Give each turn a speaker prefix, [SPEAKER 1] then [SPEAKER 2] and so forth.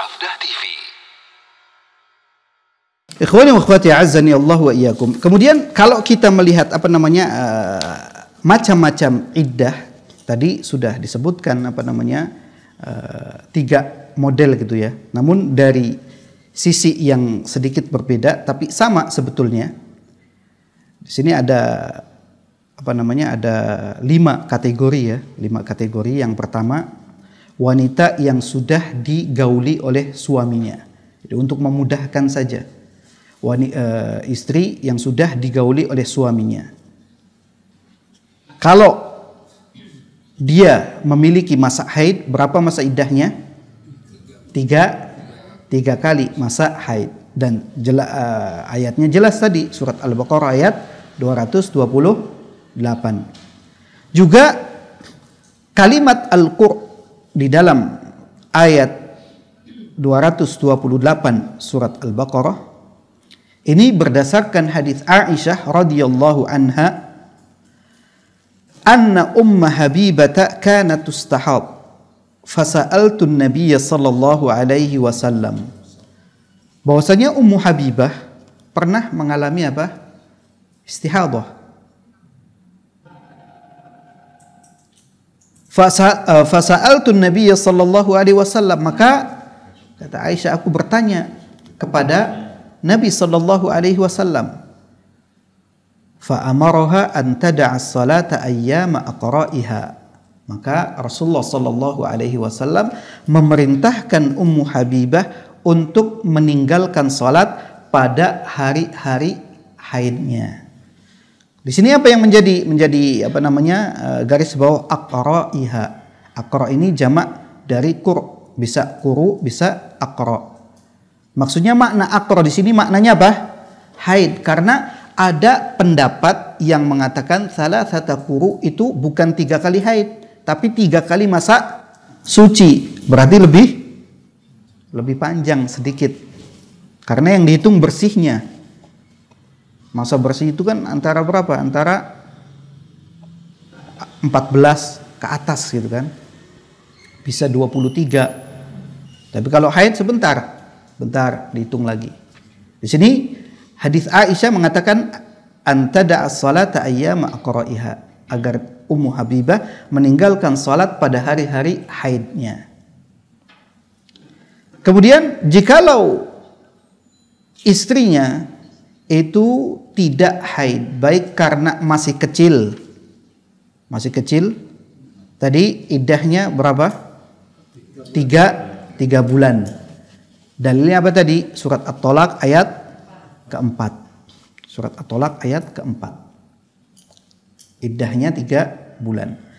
[SPEAKER 1] Sabda TV. Ikhwani wa azani Allah wa iyyakum. Kemudian kalau kita melihat apa namanya eh, macam-macam uh, iddah tadi sudah disebutkan apa namanya uh, tiga model gitu ya. Namun dari sisi yang sedikit berbeda tapi sama sebetulnya. Di sini ada apa namanya ada lima kategori ya, lima kategori. Yang pertama wanita yang sudah digauli oleh suaminya. Jadi untuk memudahkan saja wanita, uh, eh, istri yang sudah digauli oleh suaminya. Kalau dia memiliki masa haid, berapa masa idahnya? Tiga, tiga kali masa haid. Dan jela, uh, ayatnya jelas tadi, surat Al-Baqarah ayat 228. Juga kalimat Al-Qur'an di dalam ayat 228 surat Al-Baqarah ini berdasarkan hadis Aisyah radhiyallahu anha anna umma habibata kanat tustahab fasa'altu an-nabiy sallallahu alaihi wasallam bahwasanya ummu habibah pernah mengalami apa istihadhah Fasa'al eh, Fasa'altu Nabi sallallahu alaihi wasallam maka kata Aisyah aku bertanya kepada Nabi sallallahu alaihi wasallam fa'amaraha an tada'a salata ayyama aqra'iha maka Rasulullah sallallahu alaihi wasallam memerintahkan Ummu Habibah untuk meninggalkan salat pada hari-hari haidnya di sini apa yang menjadi menjadi apa namanya eh, garis bawah akro iha Akro ini jamak dari kur, bisa kuru, bisa akro. Maksudnya makna akro di sini maknanya apa? Haid karena ada pendapat yang mengatakan salah satu kuru itu bukan tiga kali haid, tapi tiga kali masa suci. Berarti lebih lebih panjang sedikit. Karena yang dihitung bersihnya, Masa bersih itu kan antara berapa? Antara 14 ke atas gitu kan. Bisa 23. Tapi kalau haid sebentar, bentar dihitung lagi. Di sini hadis Aisyah mengatakan antada as-salata ayyama aqra'iha agar Ummu Habibah meninggalkan salat pada hari-hari haidnya. Kemudian jikalau istrinya itu tidak haid baik karena masih kecil masih kecil tadi idahnya berapa tiga tiga bulan dalilnya apa tadi surat at-tolak ayat keempat surat at-tolak ayat keempat idahnya tiga bulan